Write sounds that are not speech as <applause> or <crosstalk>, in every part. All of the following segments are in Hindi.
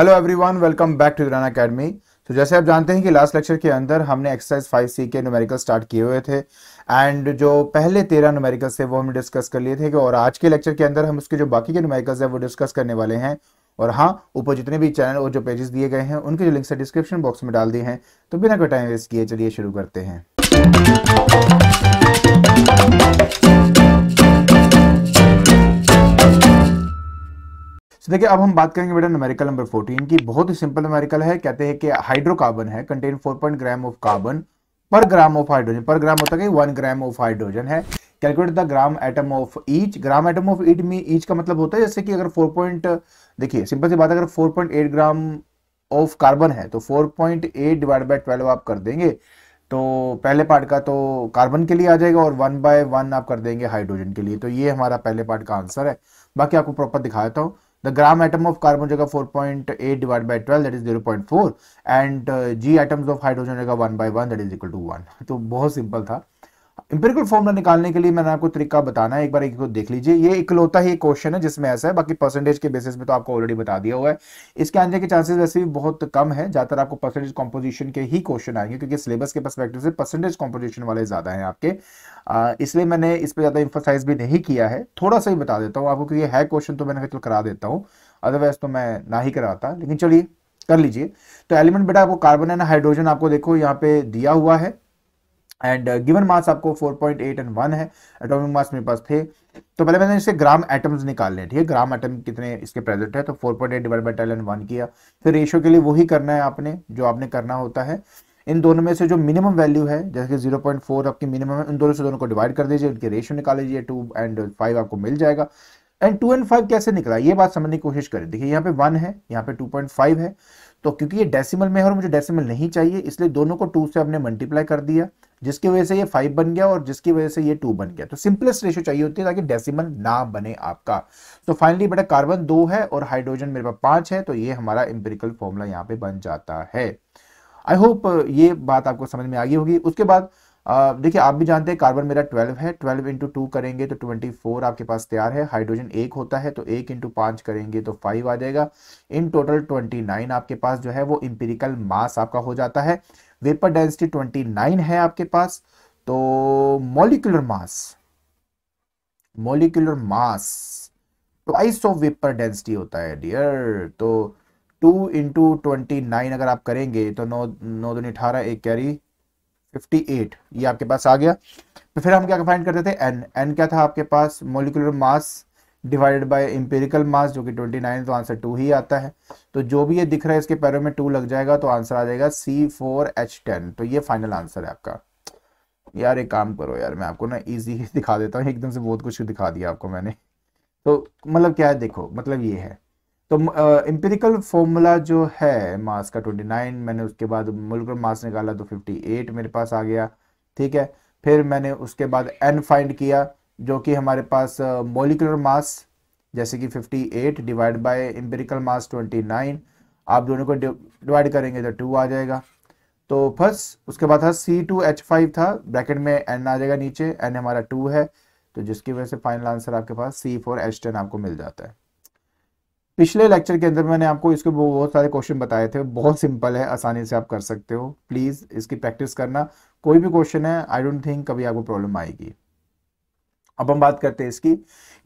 Hello everyone welcome back to Durana academy तो जैसे आप जानते हैं कि लास्ट लेक्चर के अंदर हमने एक्सरसाइज फाइव सी के न्यूमेरिकल स्टार्ट किए हुए थे एंड जो पहले तेरह न्यूमेरिकल्स थे वो हम डिस्कस कर लिए थे कि और आज के लेक्चर के अंदर हम उसके जो बाकी के न्यूमेरिकल्स हैं वो डिस्कस करने वाले हैं और हाँ ऊपर जितने भी चैनल और जो पेजेस दिए गए हैं उनके जो लिंक्स है डिस्क्रिप्शन बॉक्स में डाल दिए हैं तो बिना कोई टाइम वेस्ट किए चलिए शुरू करते हैं देखिए अब हम बात करेंगे बेटा नमेरिकल नंबर 14 की बहुत ही सिंपल नमेरिकल है कहते हैं कि हाइड्रोकार्बन है कंटेन 4.0 ग्राम ऑफ कार्बन पर ग्राम ऑफ हाइड्रोजन पर ग्राम होता है वन ग्राम ऑफ हाइड्रोजन है calculate the gram atom of each gram atom of it में ईच का मतलब होता है जैसे कि अगर पॉइंट देखिए सिंपल सी बात अगर एट ग्राम ऑफ कार्बन है तो एट डिवाइड बाई ट्वेल्व आप कर देंगे तो पहले पार्ट का तो कार्बन के लिए आ जाएगा और वन बाय वन आप कर देंगे हाइड्रोजन के लिए तो ये हमारा पहले पार्ट का आंसर है बाकी आपको प्रॉपर दिखाता हूँ The gram atom of carbon jagah 4.8 divided by 12 that is 0.4 and uh, g atoms of hydrogen jagah 1 by 1 that is equal to 1. to bahut simple tha empirical formula निकालने के लिए मैंने आपको तरीका बताना है एक बार एक को देख लीजिए ये इकलौता ही क्वेश्चन है जिसमें ऐसा है बाकी परसेंटेज के बेसिस में तो आपको ऑलरेडी बता दिया हुआ है इसके आने के चांसेस वैसे भी बहुत कम है ज्यादातर आपको परसेंटेज कॉम्पोजिशन के ही क्वेश्चन आएंगे क्योंकि सिलेबस के परस्पेक्टिव से परसेंटेज कॉम्पोजिशन वाले ज्यादा है आपके इसलिए मैंने इस पर ज्यादा इंफोसाइज भी नहीं किया है थोड़ा सा ही बता देता हूँ आपको क्योंकि है क्वेश्चन तो मैंने करा देता हूँ अदरवाइज तो मैं ना ही कराता लेकिन चलिए कर लीजिए तो एलिमेंट बेटा आपको कार्बन एंड हाइड्रोजन आपको देखो यहाँ पे दिया हुआ है एंड गिवन मास आपको 4.8 एंड 1 है एटॉमिक मास मेरे पास थे तो पहले मैंने इसके ग्राम एटम्स निकालने ठीक है ग्राम एटम कितने इसके प्रेजेंट है तो 4.8 डिवाइड बाई एंड वन किया फिर रेशियो के लिए वही करना है आपने जो आपने करना होता है इन दोनों में से जो मिनिमम वैल्यू है जैसे जीरो पॉइंट फोर आपकी मिनिमम है उन दोनों से दोनों को डिवाइड कर दीजिए उनके रेशियो निकाल लीजिए टू एंड फाइव आपको मिल जाएगा एंड टू एंड फाइव कैसे निकला ये बात समझने की कोशिश करें देखिए यहाँ पे वन है यहाँ पे टू पॉइंट फाइव है तो क्योंकि ये डेसिमल में है और मुझे डेसिमल नहीं चाहिए इसलिए दोनों को टू से हमने मल्टीप्लाई कर दिया जिसकी वजह से ये फाइव बन गया और जिसकी वजह से ये टू बन गया तो सिंपलेस्ट रेशियो चाहिए होती है ताकि डेसिमल ना बने आपका तो फाइनली बेटा कार्बन दो है और हाइड्रोजन मेरे पास पांच है तो ये हमारा एम्पेरिकल फॉर्मूला यहाँ पे बन जाता है आई होप uh, ये बात आपको समझ में आ गई होगी उसके बाद uh, देखिए आप भी जानते हैं कार्बन मेरा 12 है 12 इंटू टू करेंगे तो 24 आपके पास तैयार है हाइड्रोजन एक होता है तो एक इंटू पांच करेंगे तो फाइव आ जाएगा इन टोटल 29 आपके पास जो है वो इंपेरिकल मास आपका हो जाता है वेपर डेंसिटी 29 है आपके पास तो molecular mass molecular mass twice of vapour density होता है डियर तो टू इंटू ट्वेंटी नाइन अगर आप करेंगे तो नौ नौ दो अठारह एक कैरी फिफ्टी एट ये आपके पास आ गया तो फिर हम क्या फाइंड करते थे एन एन क्या था आपके पास molecular mass divided by empirical mass जो कि 29 तो आंसर टू ही आता है तो जो भी ये दिख रहा है इसके पैरों में टू लग जाएगा तो आंसर आ जाएगा सी फोर एच टेन तो ये फाइनल आंसर है आपका यार एक काम करो यार मैं आपको ना इजी <laughs> दिखा देता हूँ एकदम से बहुत कुछ दिखा दिया आपको मैंने तो मतलब क्या है देखो मतलब ये है तो एम्पेरिकल uh, फॉर्मूला जो है मास का 29 मैंने उसके बाद मोलकुलर मास निकाला तो 58 मेरे पास आ गया ठीक है फिर मैंने उसके बाद एन फाइंड किया जो कि हमारे पास मोलिकुलर मास जैसे कि 58 डिवाइड बाई एम्पेरिकल मास 29 आप दोनों को डिवाइड करेंगे तो टू आ जाएगा तो फर्स्ट उसके बाद था सी टू एच फाइव था ब्रैकेट में एन आ जाएगा नीचे एन हमारा टू है तो जिसकी वजह से फाइनल आंसर आपके पास सी फोर एच टेन आपको मिल जाता है पिछले लेक्चर के अंदर मैंने आपको इसके बहुत सारे क्वेश्चन बताए थे बहुत सिंपल है आसानी से आप कर सकते हो प्लीज़ इसकी प्रैक्टिस करना कोई भी क्वेश्चन है आई डोंट थिंक कभी आपको प्रॉब्लम आएगी अब हम बात करते हैं इसकी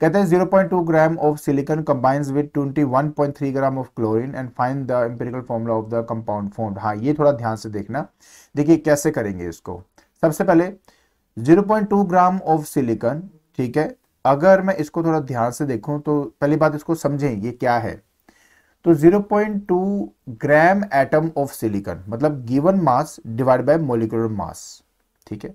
कहते हैं 0.2 gram of silicon combines with 21.3 gram of chlorine and find the empirical formula of the compound form हाँ ये थोड़ा ध्यान से देखना देखिए कैसे करेंगे इसको सबसे पहले 0.2 ग्राम ऑफ सिलिकॉन ठीक है अगर मैं इसको थोड़ा ध्यान से देखूं तो पहली बात इसको समझें ये क्या है तो 0.2 ग्राम एटम ऑफ सिलिकॉन मतलब given mass divide by molecular mass ठीक है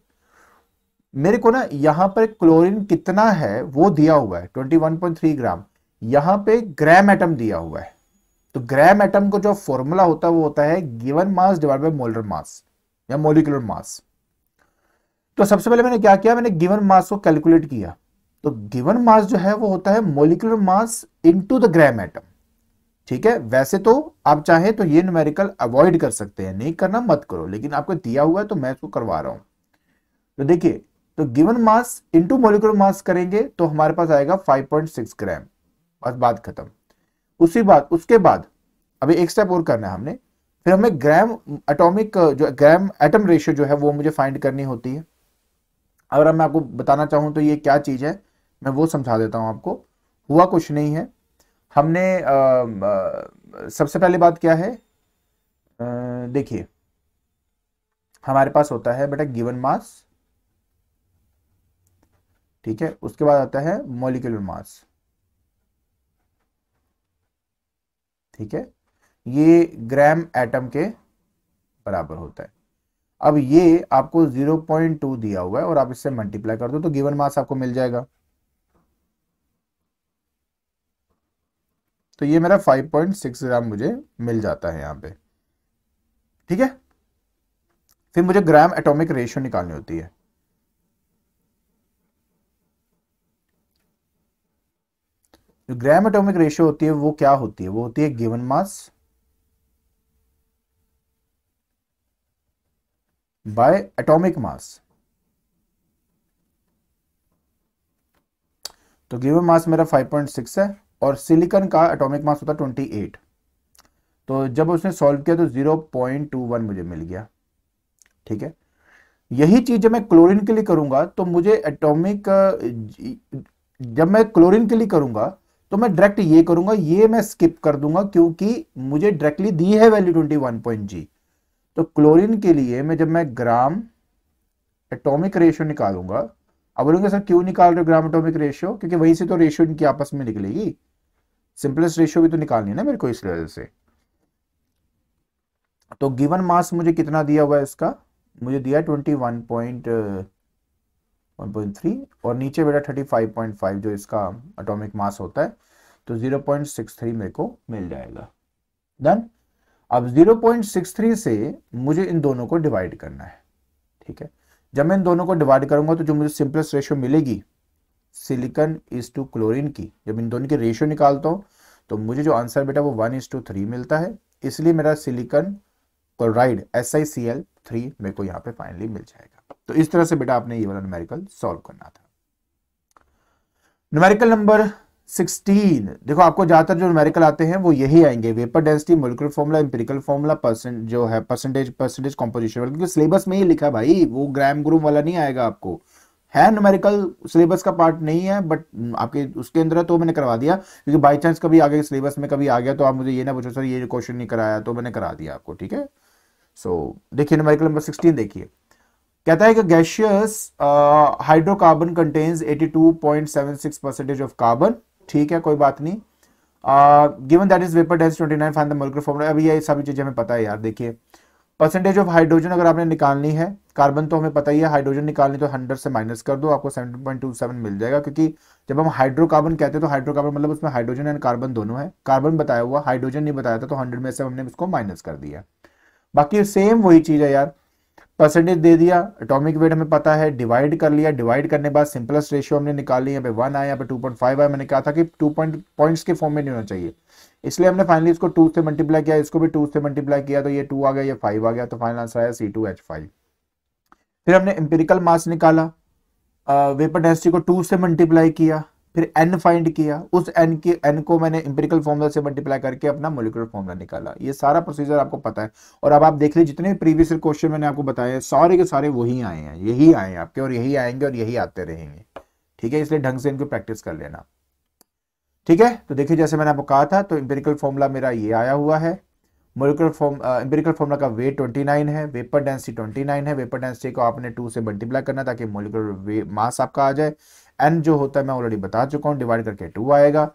मेरे को ना यहाँ पर क्लोरीन कितना है वो दिया हुआ है 21.3 ग्राम यहाँ पे ग्राम एटम दिया हुआ है तो ग्राम एटम को जो फॉर्मूला होता है वो होता है given mass divide by molar mass या मोलिकुलर मास तो सबसे पहले मैंने क्या किया मैंने गिवन मास को कैलकुलेट किया तो गिवन मास जो है वो होता है molecular mass into the gram atom ठीक है वैसे तो आप चाहे तो ये न्यूमेरिकल अवॉइड कर सकते हैं नहीं करना मत करो लेकिन आपको दिया हुआ है तो मैं इसको करवा रहा हूं तो देखिए तो given mass into molecular mass करेंगे तो हमारे पास आएगा 5.6 ग्राम बस बात खत्म उसी बात उसके बाद अभी एक स्टेप और करना है हमने फिर हमें ग्राम एटॉमिक जो ग्राम एटम रेशियो जो है वो मुझे फाइंड करनी होती है अगर मैं आपको बताना चाहूँ तो ये क्या चीज़ है मैं वो समझा देता हूँ आपको हुआ कुछ नहीं है हमने आ, आ, सबसे पहले बात क्या है देखिए हमारे पास होता है बेटा गिवन मास ठीक है उसके बाद आता है मोलिकुलर मास ठीक है ये ग्राम एटम के बराबर होता है अब ये आपको 0.2 दिया हुआ है और आप इससे मल्टीप्लाई कर दो तो गिवन मास आपको मिल जाएगा तो ये मेरा 5.6 ग्राम मुझे मिल जाता है यहां पे ठीक है फिर मुझे ग्राम एटॉमिक रेशियो निकालनी होती है जो ग्राम एटोमिक रेशियो होती है वो क्या होती है वो होती है given mass by atomic mass तो गिवन मास मेरा 5.6 है और सिलिकॉन का एटॉमिक मास होता है 28 तो जब उसने सॉल्व किया तो 0.21 मुझे मिल गया ठीक है यही चीज जब मैं क्लोरीन के लिए करूंगा तो मुझे एटॉमिक जब मैं क्लोरीन के लिए करूंगा तो मैं डायरेक्ट ये करूंगा ये मैं स्किप कर दूंगा क्योंकि मुझे डायरेक्टली दी है वैल्यू ट्वेंटी वन पॉइंट जी तो क्लोरीन के लिए मैं जब मैं ग्राम एटॉमिक रेशियो निकालूंगा अब बोलूंगा सर क्यों निकाल रहे हो ग्राम एटॉमिक रेशियो क्योंकि वही से तो रेशियो इनकी आपस में निकलेगी सिंपलेस्ट रेशियो भी तो निकालनी है ना मेरे को इस वजह से तो गिवन मास मुझे कितना दिया हुआ है इसका मुझे दिया ट्वेंटी वन पॉइंट 1.3 और नीचे बेटा 35.5 जो इसका एटॉमिक मास होता है तो 0.63 मेरे को मिल जाएगा डन अब 0.63 से मुझे इन दोनों को डिवाइड करना है ठीक है जब मैं इन दोनों को डिवाइड करूंगा तो जो मुझे सिंपलेस्ट रेशियो मिलेगी सिलिकन इज टू क्लोरिन की जब इन दोनों की रेशियो निकालता हूँ तो मुझे जो आंसर बेटा वो वन इज टू थ्री मिलता है इसलिए मेरा silicon chloride S I C L three मेरे को यहाँ पे फाइनली मिल जाएगा तो इस तरह से बेटा आपने ये वाला न्यूमेरिकल सॉल्व करना था न्यूमेरिकल नंबर 16 देखो आपको ज्यादातर जो न्यूमेरिकल आते हैं वो यही आएंगे vapour density molecular formula empirical formula percent जो है परसेंटेज परसेंटेज कॉम्पोजिशन क्योंकि सिलेबस में ही लिखा भाई वो ग्राम ग्रुप वाला नहीं आएगा आपको है न्यूमेरिकल सिलेबस का पार्ट नहीं है बट आपके उसके अंदर तो मैंने करवा दिया क्योंकि बाई चांस कभी आगे सिलेबस में कभी आ गया तो आप मुझे ये ना पूछो सर ये क्वेश्चन नहीं कराया तो मैंने करा दिया आपको ठीक है सो देखिए न्यूमेरिकल नंबर सिक्सटीन देखिए कहता है कि gaseous hydrocarbon contains 82.76 percentage of carbon ठीक है कोई बात नहीं given that is vapour dense 29 find the molecular formula अभी ये सभी चीजें हमें पता है यार देखिए परसेंटेज ऑफ हाइड्रोजन अगर आपने निकालनी है कार्बन तो हमें पता ही है हाइड्रोजन निकालनी तो हंड्रेड से माइनस कर दो आपको 7.27 मिल जाएगा क्योंकि जब हम हाइड्रोकार्बन कहते हैं तो हाइड्रोकार्बन मतलब उसमें हाइड्रोजन एंड कार्बन दोनों है कार्बन बताया हुआ हाइड्रोजन नहीं बताया था तो हंड्रेड में से हमने इसको माइनस कर दिया बाकी सेम वही चीज़ है यार परसेंटेज दे दिया एटॉमिक वेट हमें पता है डिवाइड कर लिया डिवाइड करने बाद सिंपलेस्ट रेशियो हमने निकाल लिया पे वन आया पे टू पॉइंट फाइव आया मैंने कहा था कि टू पॉइंट पॉइंट्स के फॉर्म में नहीं होना चाहिए इसलिए हमने फाइनली इसको टू से मल्टीप्लाई किया इसको भी टू से मल्टीप्लाई किया तो ये टू आ गया ये फाइव आ गया तो फाइनल आंसर आया सी टू एच फाइव फिर हमने एम्पेरिकल मास निकाला वेपर डेंसिटी को टू से मल्टीप्लाई किया फिर एन फाइंड किया उस एन के एन को मैंने इंपेरिकल फॉर्मुला से मल्टीप्लाई करके अपना मोलिकुलर फॉर्मुला निकाला ये सारा प्रोसीजर आपको पता है और अब आप देख लीजिए जितने प्रीवियस क्वेश्चन मैंने आपको बताए हैं सारे के सारे वही आए हैं यही आए हैं आपके और यही आएंगे और यही आते रहेंगे ठीक है इसलिए ढंग से इनको प्रैक्टिस कर लेना ठीक है तो देखिए जैसे मैंने आपको कहा था तो इंपेरिकल फॉर्मुला मेरा ये आया हुआ है मोलिकुलर फॉर्म इंपेरिकल फॉर्मुला का वेट 29 है वेपर डेंसिटी 29 है वेपर डेंसिटी को आपने टू से मल्टीप्लाई करना ताकि मोलिकुलर मास आपका आ जाए एन जो होता है मैं ऑलरेडी बता चुका हूँ डिवाइड करके टू आएगा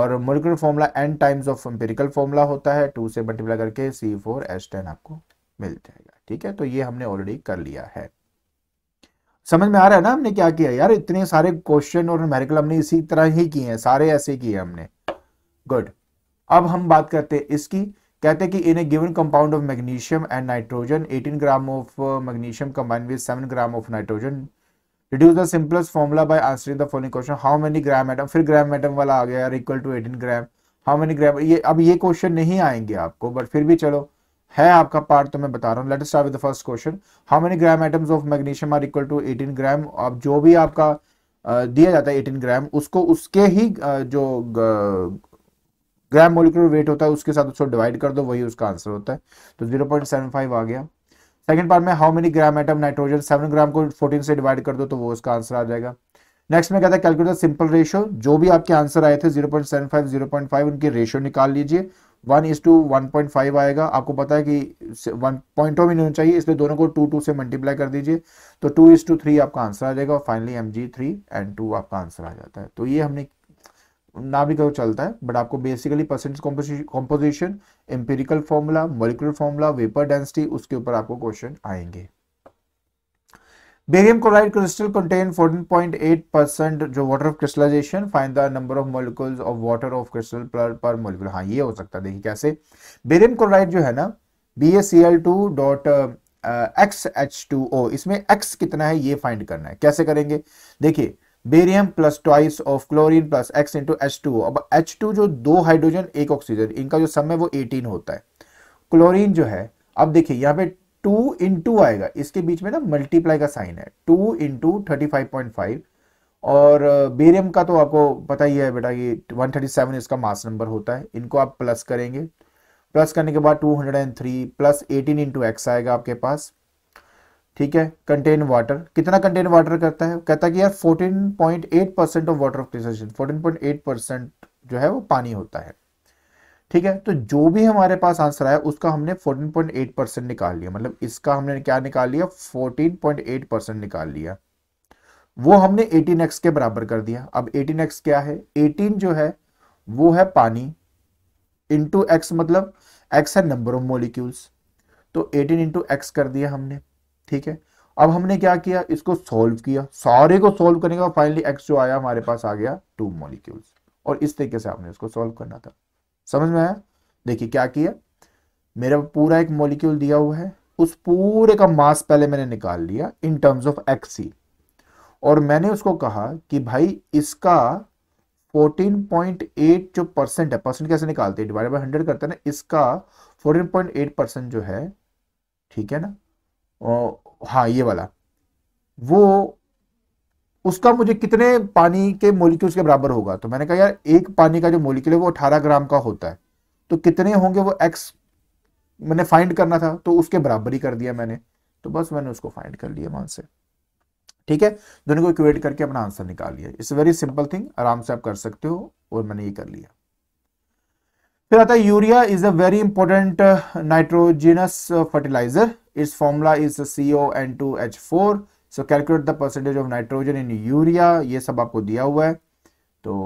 और molecular formula N times of empirical formula होता है टू से मल्टीप्लाई करके सी फोर एस टेन आपको मिल जाएगा ठीक है तो ये हमने ऑलरेडी कर लिया है समझ में आ रहा है ना हमने क्या किया यार इतने सारे क्वेश्चन और न्यूमेरिकल हमने इसी तरह ही किए हैं सारे ऐसे किए हमने गुड अब हम बात करते हैं इसकी कहते हैं कि in a given compound of magnesium and nitrogen 18 gram of magnesium combine with 7 gram of nitrogen reduce the simplest formula by answering the following question how many gram atom फिर ग्राम एटम वाला आ गया equal to eighteen gram how many gram ये अब ये क्वेश्चन नहीं आएंगे आपको बट फिर भी चलो है आपका पार्ट तो मैं बता रहा हूँ let start with the first question how many gram atoms of magnesium are equal to 18 gram अब जो भी आपका दिया जाता है 18 ग्राम उसको उसके ही जो ग्राम मोलिकुलर वेट होता है उसके साथ उसको डिवाइड कर दो वही उसका आंसर होता है तो 0.75 आ गया सेकंड पार्ट में how many gram atom nitrogen seven gram को फोर्टीन से डिवाइड कर दो तो वो उसका आंसर आ जाएगा नेक्स्ट में कहता है कैलकुलेटर सिंपल रेशियो जो भी आपके आंसर आए थे zero zero point seven five point five उनकी रेशियो निकाल लीजिए one is to one point five आएगा आपको पता है कि वन पॉइंटों में नहीं होना चाहिए इसलिए दोनों को टू टू से मल्टीप्लाई कर दीजिए तो टू इज टू थ्री आपका आंसर आ जाएगा और finally M G three and two आपका आंसर आ जाता है तो ये हमने ना भी करो तो चलता है बट आपको basically percentage composition empirical formula molecular formula vapour density उसके ऊपर आपको क्वेश्चन आएंगे barium chloride crystal contain 14.8 percent जो water of crystallization find the number of molecules of water of crystal per molecule हाँ ये हो सकता है देखिए कैसे बेरियम क्लोराइड जो है ना B S C L two dot X H two O इसमें एक्स कितना है ये फाइंड करना है कैसे करेंगे देखिए barium plus twice of chlorine plus X into H two अब एच टू जो दो हाइड्रोजन एक ऑक्सीजन इनका जो सम है वो एटीन होता है क्लोरीन जो है अब देखिए यहाँ पे टू इंटू आएगा इसके बीच में ना मल्टीप्लाई का साइन है two into thirty five point five और बेरियम का तो आपको पता ही है बेटा कि सेवन इसका मास नंबर होता है इनको आप प्लस करेंगे प्लस करने के बाद two hundred and three plus eighteen into X आएगा आपके पास ठीक है कंटेन वाटर कितना कंटेन वाटर करता है कहता है कि यार 14.8 percent of water of crystallization 14.8 percent जो है वो पानी होता है ठीक है तो जो भी हमारे पास आंसर आया उसका हमने 14.8 परसेंट निकाल लिया मतलब इसका हमने क्या निकाल लिया 14.8 परसेंट निकाल लिया वो हमने 18x के बराबर कर दिया अब 18x क्या है 18 जो है वो है पानी इंटू एक्स मतलब एक्स है नंबर ऑफ मोलिक्यूल्स तो 18 इंटू एक्स कर दिया हमने ठीक है अब हमने क्या किया इसको सॉल्व किया सारे को सॉल्व करने का फाइनली एक्स जो आया हमारे पास आ गया टू मॉलिक्यूल्स और इस तरीके से आपने इसको सॉल्व करना था समझ में आया देखिए क्या किया मेरा पूरा एक मॉलिक्यूल दिया हुआ है उस पूरे का मास पहले मैंने निकाल लिया इन टर्म्स ऑफ एक्स और मैंने उसको कहा कि भाई इसका 14.8 जो परसेंट है परसेंट कैसे निकालते हैं डिवाइड बाय 100 करते हैं ना इसका 14.8 परसेंट जो है ठीक है ना हाँ ये वाला वो उसका मुझे कितने पानी के मोलिक्यूल्स के बराबर होगा तो मैंने कहा यार एक पानी का जो मोलिक्यूल है वो अठारह ग्राम का होता है तो कितने होंगे वो एक्स मैंने फाइंड करना था तो उसके बराबर ही कर दिया मैंने तो बस मैंने उसको फाइंड कर लिया वहां से ठीक है दोनों को इक्वेट करके अपना आंसर निकाल लिया इट्स वेरी सिंपल थिंग आराम से आप कर सकते हो और मैंने ये कर लिया फिर आता है urea is a very important nitrogenous fertiliser it's formula is C O N two H four so calculate the percentage of nitrogen in urea ये सब आपको दिया हुआ है तो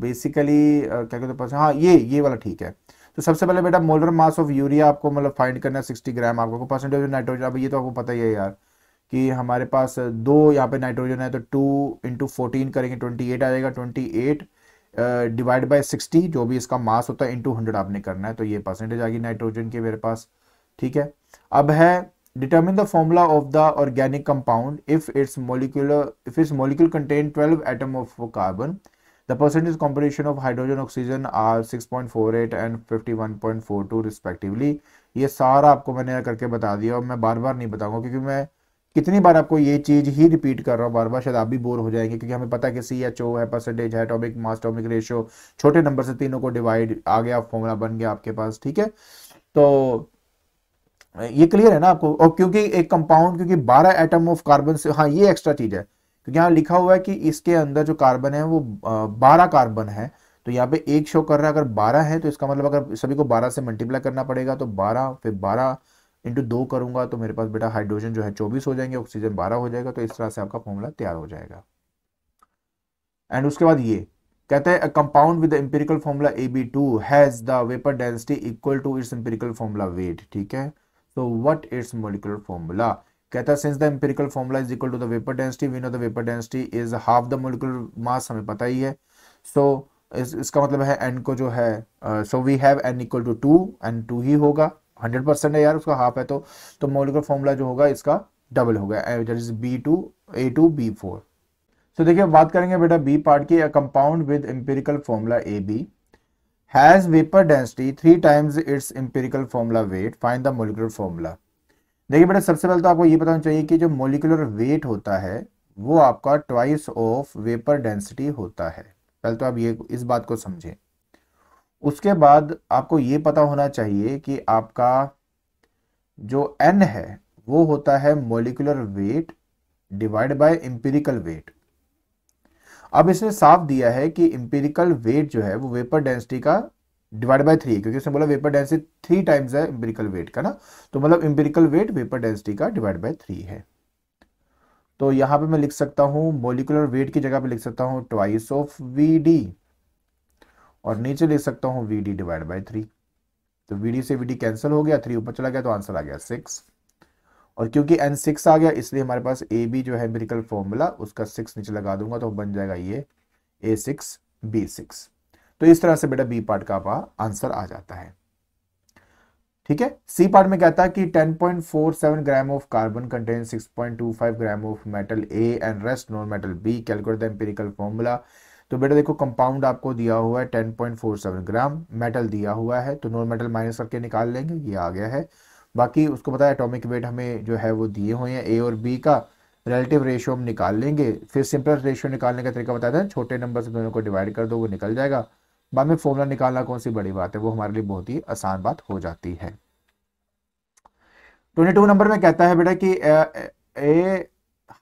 बेसिकली क्या कहते हैं हाँ ये ये वाला ठीक है तो सबसे पहले बेटा मोलर मास ऑफ यूरिया आपको मतलब फाइंड करना है सिक्सटी ग्राम आपको परसेंटेज ऑफ नाइट्रोजन अब ये तो आपको पता ही है यार कि हमारे पास दो यहाँ पे नाइट्रोजन है तो टू इंटू फोर्टीन करेंगे ट्वेंटी एट आ जाएगा twenty eight divide by sixty जो भी इसका मास होता है इंटू हंड्रेड आपने करना है तो ये परसेंटेज आ गई नाइट्रोजन के मेरे पास ठीक है अब है determine the formula of the organic compound if it's molecular if it's molecule contain 12 atom of carbon the percentage composition of hydrogen oxygen are 6.48 and 51.42 respectively ये सारा आपको मैंने करके बता दिया और मैं बार बार नहीं बताऊंगा क्योंकि मैं कितनी बार आपको ये चीज़ ही रिपीट कर रहा हूँ बार बार शायद आप भी बोर हो जाएंगे क्योंकि हमें पता है कि सी एच ओ है परसेंटेज है टॉमिक मास टॉमिक रेशियो छोटे नंबर से तीनों को डिवाइड आ गया फॉर्मूला बन गया आपके पास ठीक है तो ये क्लियर है ना आपको और क्योंकि एक कंपाउंड क्योंकि 12 एटम ऑफ कार्बन से हाँ ये एक्स्ट्रा चीज है क्योंकि यहाँ लिखा हुआ है कि इसके अंदर जो कार्बन है वो बारह कार्बन है तो यहाँ पे एक शो कर रहा है अगर बारह है तो इसका मतलब अगर सभी को बारह से मल्टीप्लाई करना पड़ेगा तो बारह फिर बारह इंटू दो करूंगा तो मेरे पास बेटा हाइड्रोजन जो है चौबीस हो जाएंगे ऑक्सीजन बारह हो जाएगा तो इस तरह से आपका फॉर्मूला तैयार हो जाएगा एंड उसके बाद ये कहते हैं compound with empirical formula A B two has the vapour density equal to its empirical formula weight ठीक है so what its molecular formula कहता है since the empirical formula is equal to the vapour density we know the vapour density is half the molecular mass हमें पता ही है so इस, इसका मतलब है एन को जो है so we have N equal to two N two ही होगा हंड्रेड परसेंट है यार उसका हाफ है तो तो मोलिकुलर फॉर्मूला जो होगा इसका डबल हो गया that is B two A two B four तो देखिए बात करेंगे बेटा बी पार्ट की compound with empirical formula A B has vapour density three times its empirical formula weight find the molecular formula देखिए बेटा सबसे पहले तो आपको ये बताना चाहिए कि जो मोलिकुलर वेट होता है वो आपका ट्वाइस ऑफ वेपर डेंसिटी होता है पहले तो आप ये इस बात को समझें उसके बाद आपको ये पता होना चाहिए कि आपका जो एन है वो होता है molecular weight divide by empirical weight अब इसने साफ दिया है कि इंपेरिकल वेट जो है वो वेपर डेंसिटी का डिवाइड बाय थ्री क्योंकि उसने बोला वेपर डेंसिटी थ्री टाइम्स है इंपेरिकल वेट का ना तो मतलब इंपेरिकल वेट वेपर डेंसिटी का डिवाइड बाय थ्री है तो यहां पे मैं लिख सकता हूं मोलिकुलर वेट की जगह पे लिख सकता हूँ ट्वाइस ऑफ वी डी और नीचे लिख सकता हूँ V D divide by three तो वी डी से वी डी कैंसिल हो गया थ्री ऊपर चला गया तो आंसर आ गया सिक्स और क्योंकि एन सिक्स आ गया इसलिए हमारे पास ए बी जो है एम्पेरिकल फॉर्मूला उसका सिक्स नीचे लगा दूंगा तो बन जाएगा ये ए सिक्स बी सिक्स तो इस तरह से बेटा बी पार्ट का आंसर आ जाता है ठीक है सी पार्ट में कहता है कि 10.47 gram of carbon contain 6.25 gram of metal A and rest non metal B calculate the empirical formula तो बेटा देखो कंपाउंड आपको दिया हुआ है ten point four seven gram metal दिया हुआ है तो नॉन मेटल माइनस करके निकाल लेंगे ये आ गया है बाकी उसको पता है एटॉमिक वेट हमें जो है वो दिए हुए हैं ए और बी का रिलेटिव रेशियो हम निकाल लेंगे फिर सिंपल रेशियो निकालने का तरीका बताया था छोटे नंबर से दोनों को डिवाइड कर दो वो निकल जाएगा बाद में फॉर्मूला निकालना कौन सी बड़ी बात है वो हमारे लिए बहुत ही आसान बात हो जाती है ट्वेंटी टू नंबर में कहता है बेटा कि ए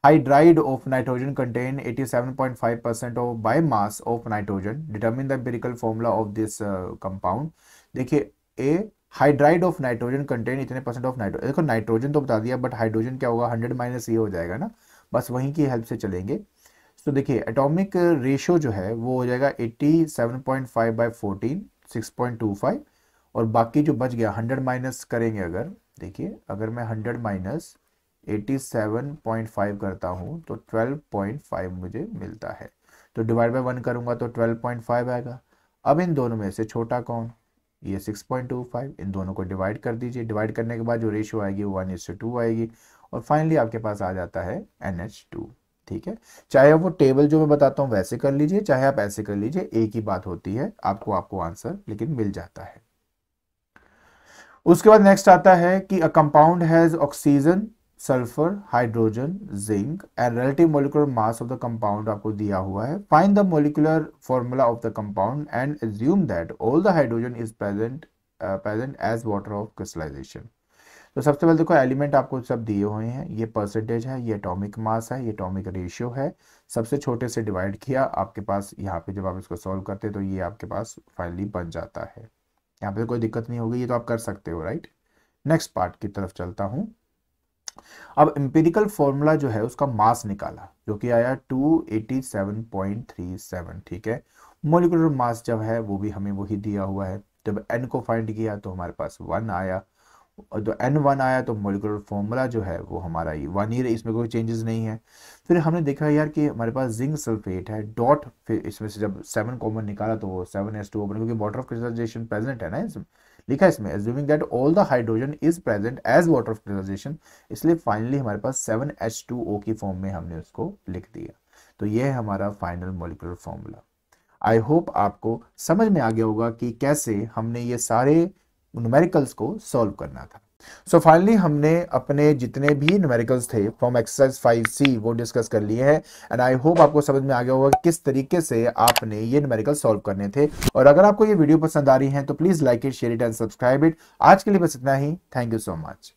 hydride of nitrogen contain 87.5 percent of biomass of nitrogen determine the empirical formula of this uh, compound देखिए a hydride of nitrogen contain इतने परसेंट ऑफ नाइट्रोजन देखो नाइट्रोजन तो बता दिया बट हाइड्रोजन क्या होगा हंड्रेड माइनस ये हो जाएगा ना बस वहीं की हेल्प से चलेंगे तो देखिए एटॉमिक रेशियो जो है वो हो जाएगा 87.5 seven point five by fourteen six point two five और बाकी जो बच गया हंड्रेड माइनस करेंगे अगर देखिए अगर मैं हंड्रेड माइनस 87.5 करता हूँ तो 12.5 मुझे मिलता है तो डिवाइड बाय वन करूँगा तो 12.5 आएगा अब इन दोनों में से छोटा कौन ये 6.25 इन दोनों को डिवाइड कर दीजिए डिवाइड करने के बाद जो रेशियो आएगी वो वन इज टू आएगी और फाइनली आपके पास आ जाता है एन एच टू ठीक है चाहे वो टेबल जो मैं बताता हूँ वैसे कर लीजिए चाहे आप ऐसे कर लीजिए एक ही बात होती है आपको आपको आंसर लेकिन मिल जाता है उसके बाद नेक्स्ट आता है कि a compound has oxygen sulphur hydrogen zinc and relative molecular mass of the compound आपको दिया हुआ है find the molecular formula of the compound and assume that all the hydrogen is present present as water of crystallisation तो सबसे पहले देखो एलिमेंट आपको सब दिए हुए हैं ये परसेंटेज है ये एटॉमिक मास है ये एटॉमिक रेशियो है सबसे छोटे से डिवाइड किया आपके पास यहाँ पे जब आप इसको सॉल्व करते तो ये आपके पास फाइनली बन जाता है यहाँ पे तो कोई दिक्कत नहीं होगी ये तो आप कर सकते हो राइट नेक्स्ट पार्ट की तरफ चलता हूँ अब एम्पेरिकल फॉर्मूला जो है उसका मास निकाला जो कि आया 287.37 ठीक है मोलिकुलर मास जब है वो भी हमें वही दिया हुआ है जब एन को फाइंड किया तो हमारे पास वन आया और जो एन वन आया तो मोलिकुलर फॉर्मूला तो जो है वो हमारा ये वन ही इसमें कोई चेंजेस नहीं है फिर हमने देखा यार कि हमारे पास जिंक सल्फेट है डॉट फिर इसमें से जब सेवन कॉमन निकाला तो वो सेवन एस टू ओपन क्योंकि वाटर ऑफ क्रिस्टलाइजेशन प्रेजेंट है ना इसमें लिखा इसमें assuming that all the hydrogen is present as water fertilisation इसलिए फाइनली हमारे पास सेवन एच टू ओ की फॉर्म में हमने उसको लिख दिया तो ये है हमारा final molecular formula I hope आपको समझ में आ गया होगा कि कैसे हमने ये सारे न्यूमेरिकल्स को सॉल्व करना था सो so फाइनली हमने अपने जितने भी न्यूमेरिकल्स थे फ्रॉम एक्सरसाइज फाइव सी वो डिस्कस कर लिए हैं एंड आई होप आपको समझ में आ गया होगा किस तरीके से आपने ये न्यूमेरिकल सॉल्व करने थे और अगर आपको ये वीडियो पसंद आ रही है तो please like it share it and subscribe it आज के लिए बस इतना ही थैंक यू सो मच